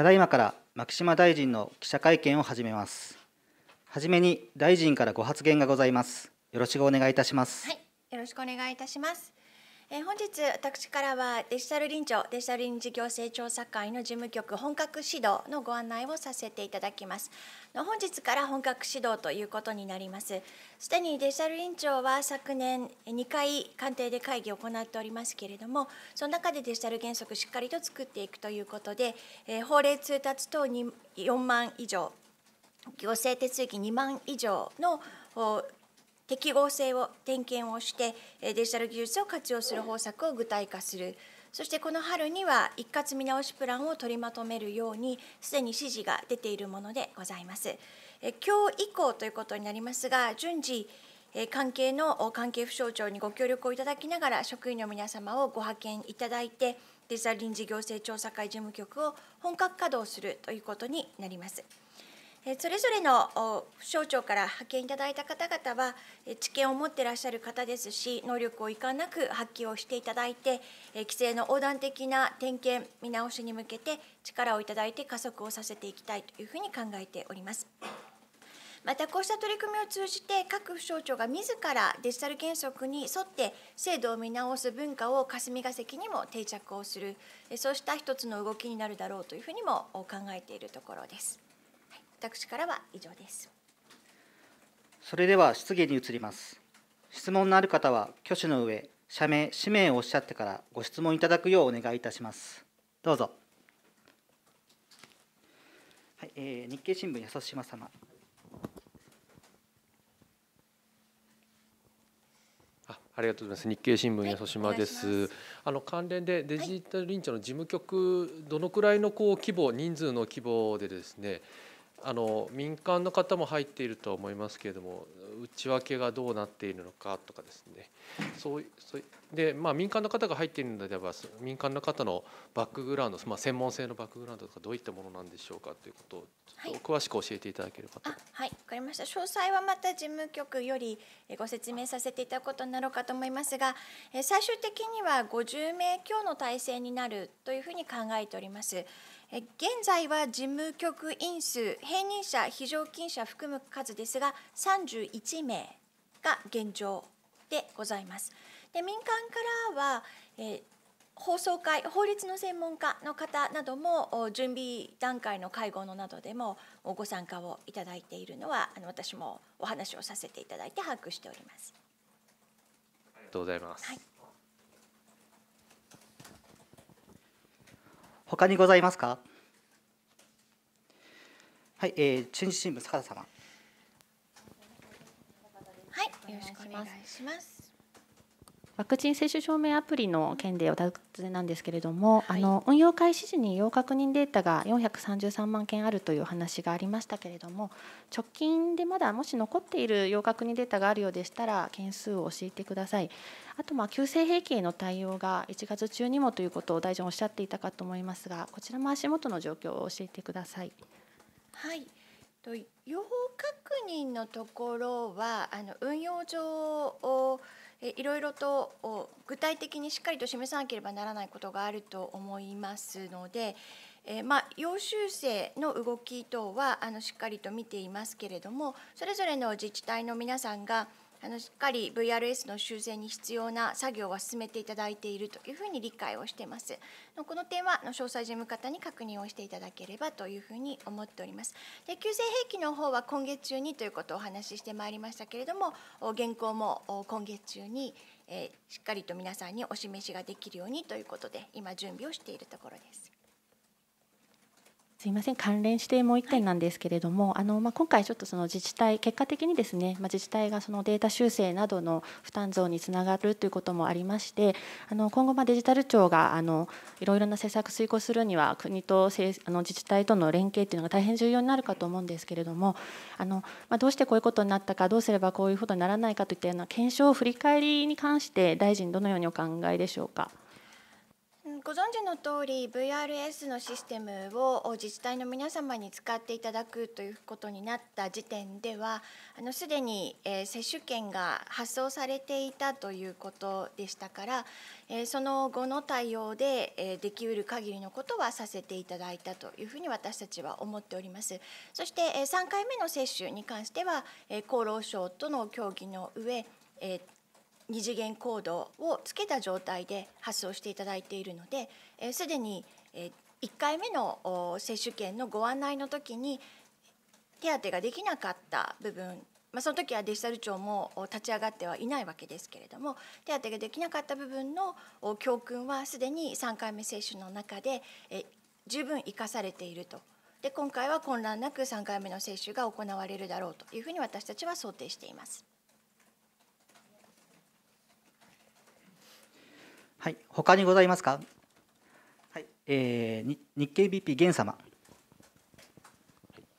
ただいまから牧島大臣の記者会見を始めます。はじめに大臣からご発言がございます。よろしくお願いいたします。はい、よろしくお願いいたします。え本日私からはデジタル臨調デジタル臨時行政調査会の事務局本格指導のご案内をさせていただきます本日から本格指導ということになりますすでにデジタル臨調は昨年2回官邸で会議を行っておりますけれどもその中でデジタル原則しっかりと作っていくということで、え法令通達等に4万以上行政手続き2万以上の適合性を点検をしてデジタル技術を活用する方策を具体化するそしてこの春には一括見直しプランを取りまとめるようにすでに指示が出ているものでございます。今日以降ということになりますが順次関係の関係府省庁にご協力をいただきながら職員の皆様をご派遣いただいてデジタル臨時行政調査会事務局を本格稼働するということになります。それぞれの省庁から派遣いただいた方々は、知見を持っていらっしゃる方ですし、能力を遺憾なく発揮をしていただいて、規制の横断的な点検、見直しに向けて、力をいただいて加速をさせていきたいというふうに考えております。またこうした取り組みを通じて各府省庁が自らデジタル原則に沿って制度を見直す文化を霞が関にも定着をするそうした一つの動きになるだろうというふうにも考えているところです。私からは以上ですそれでは質疑に移ります質問のある方は挙手の上社名氏名をおっしゃってからご質問いただくようお願いいたしますどうぞはい、えー、日経新聞安島様ありがとうございます。日経新聞安島です。はい、あの関連でデジタル臨時の事務局どのくらいのこう規模人数の規模でですね。あの民間の方も入っているとは思いますけれども内訳がどうなっているのかとかですねそうそうで、まあ、民間の方が入っているのであれば民間の方のバックグラウンド、まあ、専門性のバックグラウンドとかどういったものなんでしょうかということをちょっと詳しく教えていただければと、はい、はい、分かりました詳細はまた事務局よりご説明させていただくことになろうかと思いますが最終的には50名強の体制になるというふうに考えております。現在は事務局員数、編任者、非常勤者含む数ですが、31名が現状でございます。で民間からは、えー、法会、法律の専門家の方なども準備段階の会合のなどでもご参加をいただいているのはあの私もお話をさせていただいて把握しております。ありがとうございます。はい他にございますかはい、えー、中日新聞坂田様はいよろしくお願いしますワクチン接種証明アプリの件でお尋ねなんですけれども、はい、あの運用開始時に要確認データが433万件あるというお話がありましたけれども直近でまだもし残っている要確認データがあるようでしたら件数を教えてくださいあとまあ急性兵器への対応が1月中にもということを大臣おっしゃっていたかと思いますがこちらも足元の状況を教えてください。はい報確認のところはあの運用上をいろいろと具体的にしっかりと示さなければならないことがあると思いますので、えまあ、要修正の動き等はあのしっかりと見ていますけれどもそれぞれの自治体の皆さんがあのしっかり VRS の修正に必要な作業は進めていただいているというふうに理解をしています。のこの点はの詳細事務方に確認をしていただければというふうに思っております。で急性兵器の方は今月中にということをお話ししてまいりましたけれども現行も今月中にえしっかりと皆さんにお示しができるようにということで今準備をしているところです。すいません関連してもう1点なんですけれども、はい、あのまあ、今回、ちょっとその自治体結果的にですね、まあ、自治体がそのデータ修正などの負担増につながるということもありましてあの今後、デジタル庁があのいろいろな政策遂行するには国とあの自治体との連携というのが大変重要になるかと思うんですけれどもあの、まあ、どうしてこういうことになったかどうすればこういうことにならないかといったような検証振り返りに関して大臣、どのようにお考えでしょうか。ご存知の通り VRS のシステムを自治体の皆様に使っていただくということになった時点ではすでに、え接種券が発送されていたということでしたから、えその後の対応で、えできうる限りのことはさせていただいたというふうに私たちは思っておりますそして、え3回目の接種に関しては、え厚労省との協議の上二次元コードをつけた状態で発送していただいているのですで、えー、に、えー、1回目の接種券のご案内の時に手当ができなかった部分まあ、その時はデジタル庁も立ち上がってはいないわけですけれども手当ができなかった部分の教訓はすでに3回目接種の中で十分生かされていると。で今回は混乱なく3回目の接種が行われるだろうというふうに私たちは想定しています。はい、他にございますか。はい、えー、日経 BP 源様。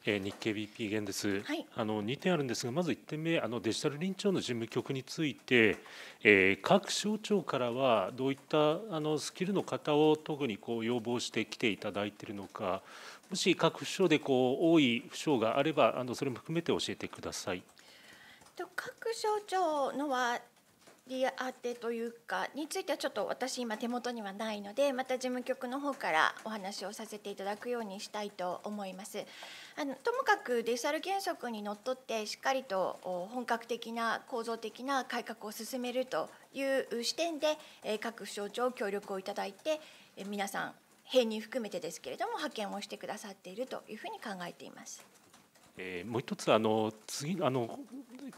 えー、日経 BP 源です、はい、あの二点あるんですがまず一点目あのデジタル臨調の事務局について、えー、各省庁からはどういったあのスキルの方を特にこう要望してきていただいているのかもし各府省でこう多い府省があればあのそれも含めて教えてください。各省庁のはり当てというかについてはちょっと私今手元にはないのでまた事務局の方からお話をさせていただくようにしたいと思います。あのともかくデジタル原則にのっとってしっかりと本格的な構造的な改革を進めるという視点で各省庁協力をいただいて皆さん編入含めてですけれども派遣をしてくださっているというふうに考えています。えー、もう一つあの次あの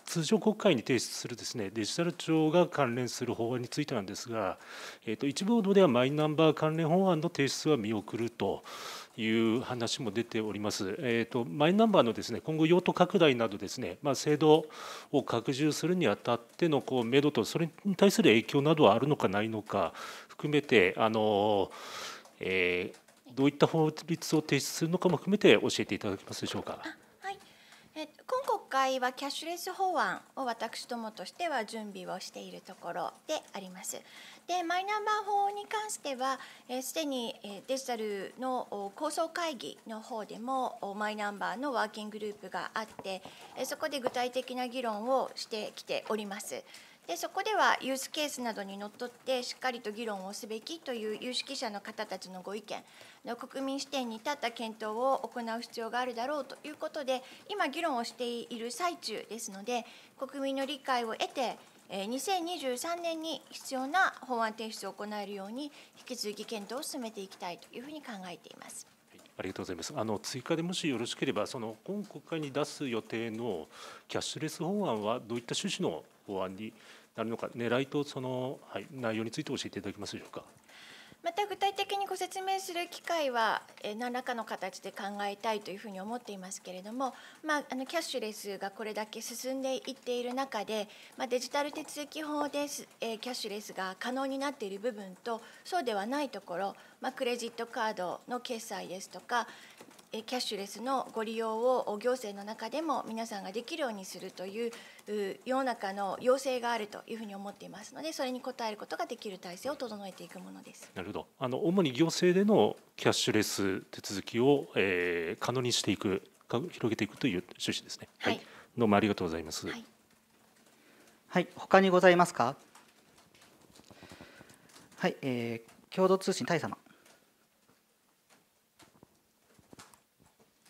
通常国会に提出するですねデジタル庁が関連する法案についてなんですが、えーと、一部報道ではマイナンバー関連法案の提出は見送るという話も出ております。えーと、とマイナンバーのですね今後用途拡大などですね、まあ、制度を拡充するにあたってのこう目処とそれに対する影響などはあるのかないのか含めてあの、えー、どういった法律を提出するのかも含めて教えていただけますでしょうか。今国会はキャッシュレス法案を私どもとしては準備をしているところであります。でマイナンバー法に関してはすで、えー、に、デジタルの構想会議の方でもマイナンバーのワーキンググループがあってそこで具体的な議論をしてきております。でそこではユースケースなどにのっとってしっかりと議論をすべきという有識者の方たちのご意見の国民視点に立った検討を行う必要があるだろうということで今議論をしている最中ですので国民の理解を得て2023年に必要な法案提出を行えるように引き続き検討を進めていきたいというふうに考えています。ありがとうございます。あの追加でもしよろしければ、その今国会に出す予定のキャッシュレス法案はどういった趣旨の法案になるのか、狙いとその、はい、内容について教えていただけますでしょうか。また具体的にご説明する機会は何らかの形で考えたいというふうに思っていますけれども、まあ、あのキャッシュレスがこれだけ進んでいっている中で、まあ、デジタル手続き法でキャッシュレスが可能になっている部分とそうではないところ、まあ、クレジットカードの決済ですとかキャッシュレスのご利用を行政の中でも皆さんができるようにするという世の中の要請があるというふうに思っていますのでそれに応えることができる体制を整えていくものです。なるほどあの主に行政でのキャッシュレス手続きを、えー、可能にしていく広げていくという趣旨ですね。はい、はい、どうもありがとうございます。はい、はい、他にございますか。はい、えー、共同通信大様。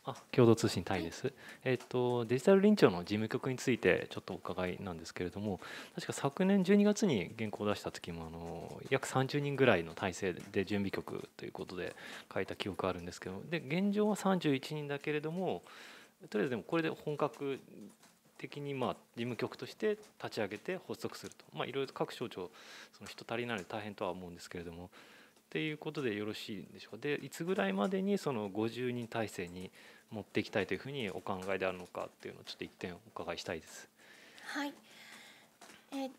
あ共同通信タイです、はい、えーと、デジタル臨調の事務局についてちょっとお伺いなんですけれども確か昨年12月に原稿を出した時もあの約30人ぐらいの体制で準備局ということで書いた記憶あるんですけどで現状は31人だけれどもとりあえずでもこれで本格的にまあ事務局として立ち上げて発足するとまいろいろ各省庁その人足りないので大変とは思うんですけれどもっていうことでよろしいんでしょうかでいつぐらいまでにその50人体制に持っていきたいというふうにお考えであるのかっていうのをちょっと一点お伺いしたいです。はい、え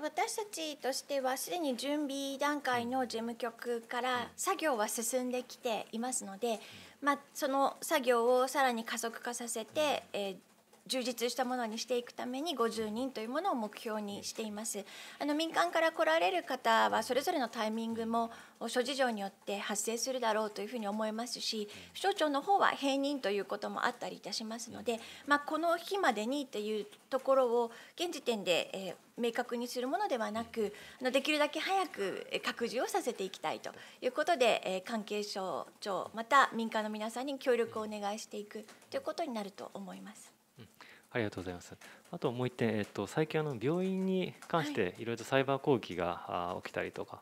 私たちとしてはすでに準備段階の事務局から作業は進んできていますので、まあ、その作業をさらに加速化させて、え充実したものにしていくために50人というものを目標にしていますあの民間から来られる方はそれぞれのタイミングも諸事情によって発生するだろうというふうに思いますし府省庁の方は閉任ということもあったりいたしますので、まあ、この日までにというところを現時点で、え明確にするものではなくできるだけ早く拡充をさせていきたいということで、え関係省庁また民間の皆さんに協力をお願いしていくということになると思います。ありがとうございます。あともう一点、えっと、最近あの病院に関していろいろとサイバー攻撃が、は起きたりとか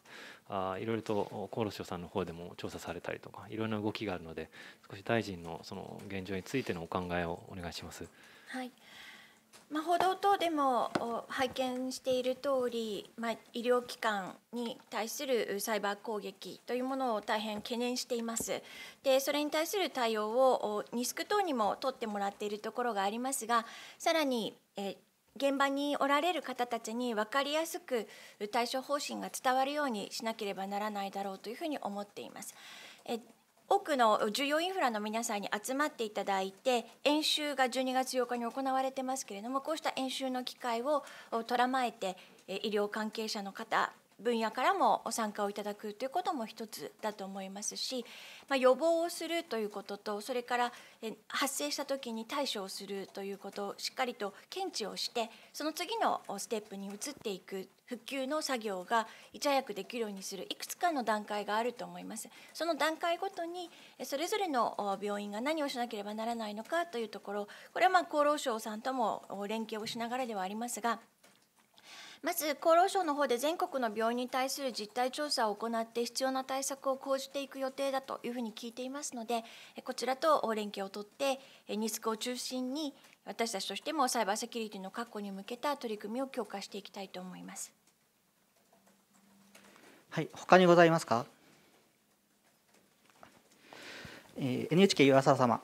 いろいろと厚労省さんの方でも調査されたりとかいろんな動きがあるので少し大臣のその現状についてのお考えをお願いします。はいまあ、報道等でも拝見している通り、まあ、医療機関に対するサイバー攻撃というものを大変懸念しています。で、それに対する対応をニスク等にも取ってもらっているところがありますが、さらに、え現場におられる方たちに分かりやすく対処方針が伝わるようにしなければならないだろうというふうに思っています。え多くの重要インフラの皆さんに集まっていただいて演習が12月8日に行われてますけれどもこうした演習の機会をとらまえて医療関係者の方分野からもご参加をいただくということも一つだと思いますし、まあ、予防をするということとそれから発生した時に対処をするということをしっかりと検知をしてその次のステップに移っていく復旧の作業がいち早くできるようにするいくつかの段階があると思いますその段階ごとにそれぞれの病院が何をしなければならないのかというところこれはま厚労省さんとも連携をしながらではありますがまず厚労省の方で全国の病院に対する実態調査を行って必要な対策を講じていく予定だというふうに聞いていますのでこちらと連携を取ってニスクを中心に私たちとしてもサイバーセキュリティの確保に向けた取り組みを強化していきたいと思います。はい、他にございますか。えー、NHK 岩沢様。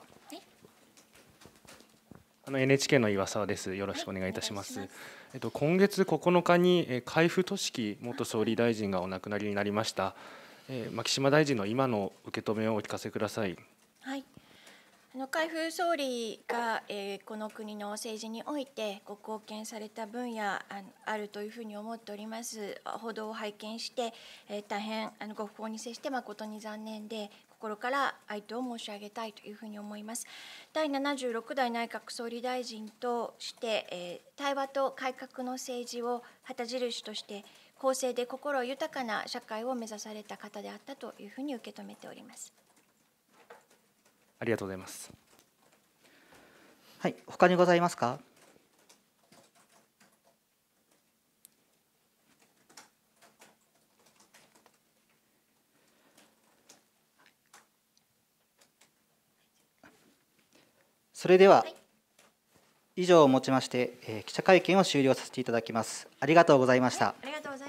の NHK の岩沢です。よろしくお願いいたします。えっと今月9日に、え海部俊樹元総理大臣がお亡くなりになりました。え牧島大臣の今の受け止めをお聞かせください。はい。あの海総理が、えー、この国の政治においてご貢献された分野ああるというふうに思っております。報道を拝見して、えー、大変あのご不幸に接して誠に残念で心から哀悼を申し上げたいというふに思います。第76代内閣総理大臣として、え対話と改革の政治を旗印として、公正で心豊かな社会を目指された方であったというふうに受け止めております。ありがとうございます。はい、他にございますか。それでは、以上をもちまして、えー、記者会見を終了させていただきます。ありがとうございました。ありがとう